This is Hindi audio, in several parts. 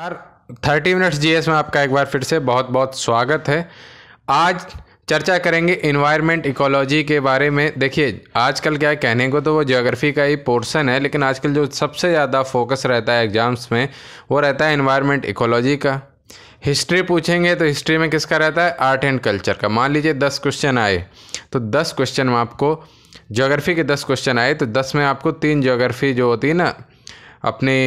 यार थर्टी मिनट्स जीएस में आपका एक बार फिर से बहुत बहुत स्वागत है आज चर्चा करेंगे इन्वायरमेंट इकोलॉजी के बारे में देखिए आजकल क्या है कहने को तो वो ज्योग्राफी का ही पोर्शन है लेकिन आजकल जो सबसे ज़्यादा फोकस रहता है एग्ज़ाम्स में वो रहता है इन्वायरमेंट इकोलॉजी का हिस्ट्री पूछेंगे तो हिस्ट्री में किसका रहता है आर्ट एंड कल्चर का मान लीजिए दस क्वेश्चन आए तो दस क्वेश्चन में आपको ज्योग्राफी के दस क्वेश्चन आए तो दस में आपको तीन ज्योग्राफी जो होती है ना अपनी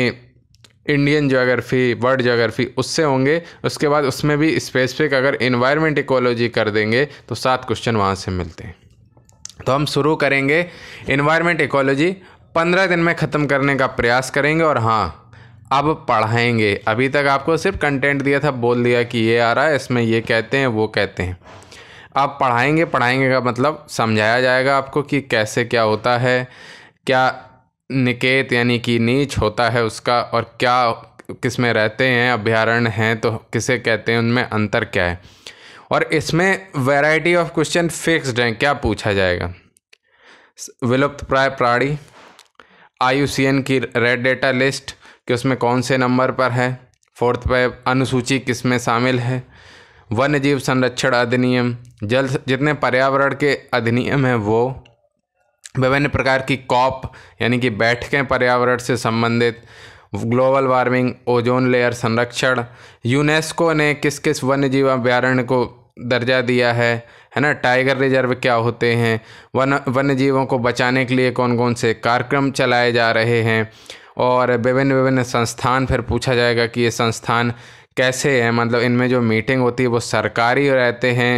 इंडियन ज्योग्राफी वर्ल्ड जोग्राफी उससे होंगे उसके बाद उसमें भी स्पेसिफिक अगर इन्वायरमेंट इकोलॉजी कर देंगे तो सात क्वेश्चन वहाँ से मिलते हैं तो हम शुरू करेंगे इन्वायरमेंट इकोलॉजी पंद्रह दिन में ख़त्म करने का प्रयास करेंगे और हाँ अब पढ़ाएंगे अभी तक आपको सिर्फ कंटेंट दिया था बोल दिया कि ये आ रहा है इसमें ये कहते हैं वो कहते हैं आप पढ़ाएंगे पढ़ाएंगे का मतलब समझाया जाएगा आपको कि कैसे क्या होता है क्या निकेत यानी कि नीच होता है उसका और क्या किस में रहते हैं अभ्यारण्य हैं तो किसे कहते हैं उनमें अंतर क्या है और इसमें वैरायटी ऑफ क्वेश्चन फिक्स्ड हैं क्या पूछा जाएगा विलुप्त प्राय प्राणी आयु की रेड डेटा लिस्ट कि उसमें कौन से नंबर पर है फोर्थ पे अनुसूची किस में शामिल है वन्य जीव संरक्षण अधिनियम जल जितने पर्यावरण के अधिनियम हैं वो विभिन्न प्रकार की कॉप यानी कि बैठकें पर्यावरण से संबंधित ग्लोबल वार्मिंग ओजोन लेयर संरक्षण यूनेस्को ने किस किस वन्य जीव अभ्यारण्य को दर्जा दिया है है ना टाइगर रिजर्व क्या होते हैं वन वन्य जीवों को बचाने के लिए कौन कौन से कार्यक्रम चलाए जा रहे हैं और विभिन्न विभिन्न संस्थान फिर पूछा जाएगा कि ये संस्थान कैसे हैं मतलब इनमें जो मीटिंग होती है वो सरकारी रहते हैं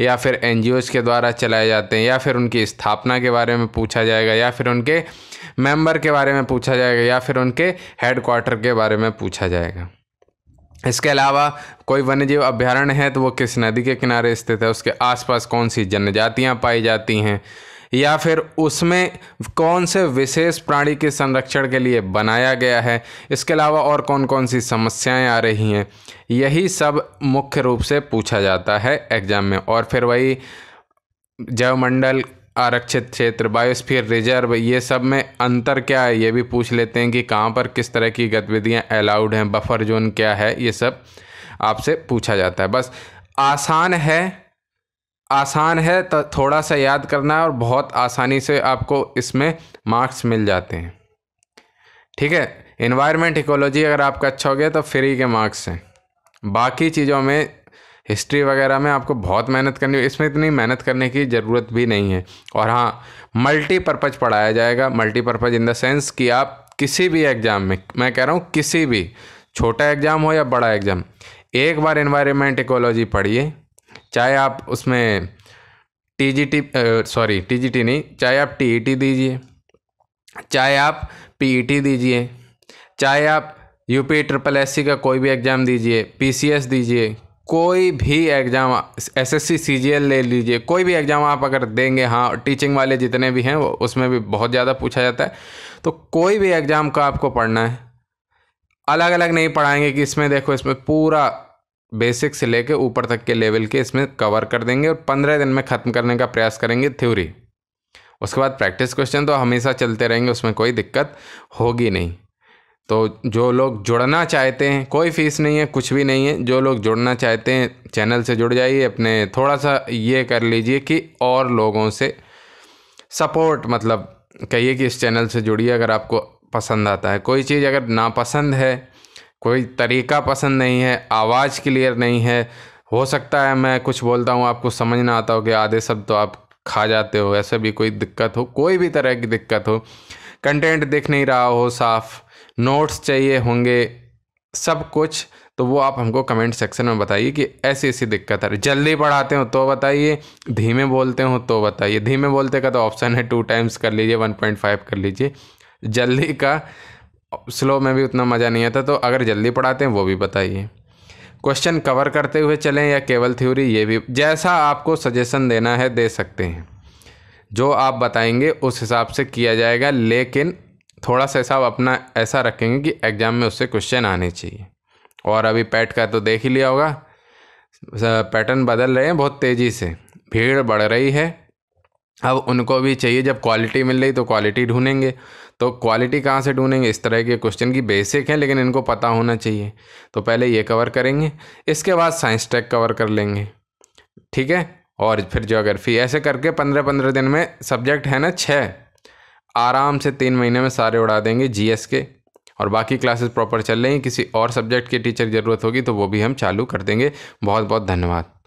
या फिर एन के द्वारा चलाए जाते हैं या फिर उनकी स्थापना के बारे में पूछा जाएगा या फिर उनके मेंबर के बारे में पूछा जाएगा या फिर उनके हेडक्वार्टर के बारे में पूछा जाएगा इसके अलावा कोई वन्यजीव अभ्यारण्य है तो वो किस नदी के किनारे स्थित है उसके आसपास कौन सी जनजातियाँ पाई जाती हैं या फिर उसमें कौन से विशेष प्राणी के संरक्षण के लिए बनाया गया है इसके अलावा और कौन कौन सी समस्याएं आ रही हैं यही सब मुख्य रूप से पूछा जाता है एग्ज़ाम में और फिर वही मंडल आरक्षित क्षेत्र बायोस्फीयर रिजर्व ये सब में अंतर क्या है ये भी पूछ लेते हैं कि कहाँ पर किस तरह की गतिविधियाँ अलाउड हैं बफर जोन क्या है ये सब आपसे पूछा जाता है बस आसान है आसान है तो थोड़ा सा याद करना है और बहुत आसानी से आपको इसमें मार्क्स मिल जाते हैं ठीक है इन्वायरमेंट इकोलॉजी अगर आपका अच्छा हो गया तो फ्री के मार्क्स हैं बाकी चीज़ों में हिस्ट्री वगैरह में आपको बहुत मेहनत करनी इसमें इतनी मेहनत करने की ज़रूरत भी नहीं है और हाँ मल्टीपर्पज़ पढ़ाया जाएगा मल्टीपर्पज़ इन द सेंस कि आप किसी भी एग्ज़ाम में मैं कह रहा हूँ किसी भी छोटा एग्ज़ाम हो या बड़ा एग्ज़ाम एक बार इन्वायरमेंट इकोलॉजी पढ़िए चाहे आप उसमें T G T sorry T G T नहीं चाहे आप टी ई टी दीजिए चाहे आप पी ई टी दीजिए चाहे आप U P triple S C का कोई भी एग्ज़ाम दीजिए पी सी एस दीजिए कोई भी exam S S C C G L ले लीजिए कोई भी एग्ज़ाम आप अगर देंगे हाँ टीचिंग वाले जितने भी हैं वो उसमें भी बहुत ज़्यादा पूछा जाता है तो कोई भी एग्ज़ाम का आपको पढ़ना है अलग अलग नहीं पढ़ाएंगे कि इसमें देखो इसमें पूरा बेसिक से लेके ऊपर तक के लेवल के इसमें कवर कर देंगे और पंद्रह दिन में ख़त्म करने का प्रयास करेंगे थ्योरी उसके बाद प्रैक्टिस क्वेश्चन तो हमेशा चलते रहेंगे उसमें कोई दिक्कत होगी नहीं तो जो लोग जुड़ना चाहते हैं कोई फीस नहीं है कुछ भी नहीं है जो लोग जुड़ना चाहते हैं चैनल से जुड़ जाइए अपने थोड़ा सा ये कर लीजिए कि और लोगों से सपोर्ट मतलब कहिए कि इस चैनल से जुड़िए अगर आपको पसंद आता है कोई चीज़ अगर नापसंद है कोई तरीका पसंद नहीं है आवाज़ क्लियर नहीं है हो सकता है मैं कुछ बोलता हूँ आपको समझ ना आता हो कि आधे शब्द तो आप खा जाते हो ऐसे भी कोई दिक्कत हो कोई भी तरह की दिक्कत हो कंटेंट दिख नहीं रहा हो साफ नोट्स चाहिए होंगे सब कुछ तो वो आप हमको कमेंट सेक्शन में बताइए कि ऐसी ऐसी दिक्कत है जल्दी पढ़ाते हो तो बताइए धीमे बोलते हो तो बताइए धीमे बोलते का तो ऑप्शन है टू टाइम्स कर लीजिए वन पॉइंट फाइव कर लीजिए जल्दी का स्लो में भी उतना मज़ा नहीं आता तो अगर जल्दी पढ़ाते हैं वो भी बताइए क्वेश्चन कवर करते हुए चलें या केवल थ्योरी ये भी जैसा आपको सजेशन देना है दे सकते हैं जो आप बताएंगे उस हिसाब से किया जाएगा लेकिन थोड़ा सा हिसाब अपना ऐसा रखेंगे कि एग्ज़ाम में उससे क्वेश्चन आने चाहिए और अभी पैट का तो देख ही लिया होगा पैटर्न बदल रहे हैं बहुत तेज़ी से भीड़ बढ़ रही है अब उनको भी चाहिए जब क्वालिटी मिल रही तो क्वालिटी ढूंढेंगे तो क्वालिटी कहाँ से ढूंढेंगे इस तरह के क्वेश्चन की बेसिक हैं लेकिन इनको पता होना चाहिए तो पहले ये कवर करेंगे इसके बाद साइंस टेक कवर कर लेंगे ठीक है और फिर जोग्राफी ऐसे करके पंद्रह पंद्रह दिन में सब्जेक्ट है ना छः आराम से तीन महीने में सारे उड़ा देंगे जी के और बाकी क्लासेस प्रॉपर चल रही हैं किसी और सब्जेक्ट की टीचर की ज़रूरत होगी तो वो भी हम चालू कर देंगे बहुत बहुत धन्यवाद